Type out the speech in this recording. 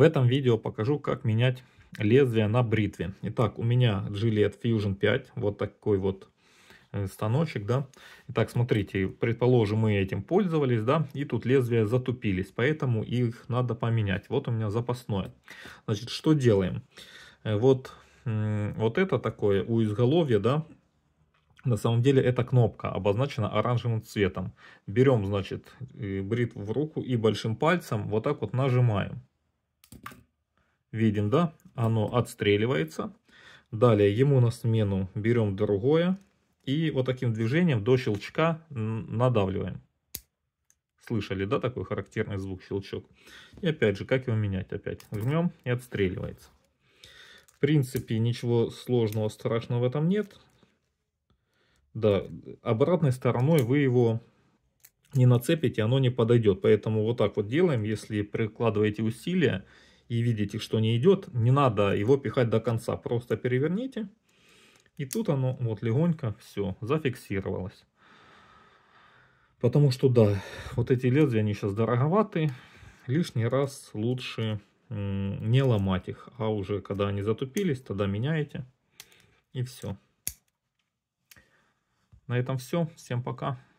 В этом видео покажу, как менять лезвие на бритве. Итак, у меня Gillette Fusion 5, вот такой вот э, станочек, да. Итак, смотрите, предположим, мы этим пользовались, да, и тут лезвия затупились, поэтому их надо поменять. Вот у меня запасное. Значит, что делаем? Э, вот, вот это такое у изголовья, да, на самом деле эта кнопка обозначена оранжевым цветом. Берем, значит, э, бритву в руку и большим пальцем вот так вот нажимаем. Видим, да? Оно отстреливается. Далее ему на смену берем другое. И вот таким движением до щелчка надавливаем. Слышали, да, такой характерный звук, щелчок. И опять же, как его менять? Опять жмем и отстреливается. В принципе, ничего сложного, страшного в этом нет. Да, обратной стороной вы его не нацепите, оно не подойдет. Поэтому вот так вот делаем, если прикладываете усилия и видите, что не идет, не надо его пихать до конца. Просто переверните. И тут оно вот легонько все зафиксировалось. Потому что да, вот эти лезвия, они сейчас дороговаты. Лишний раз лучше не ломать их. А уже когда они затупились, тогда меняете. И все. На этом все. Всем пока.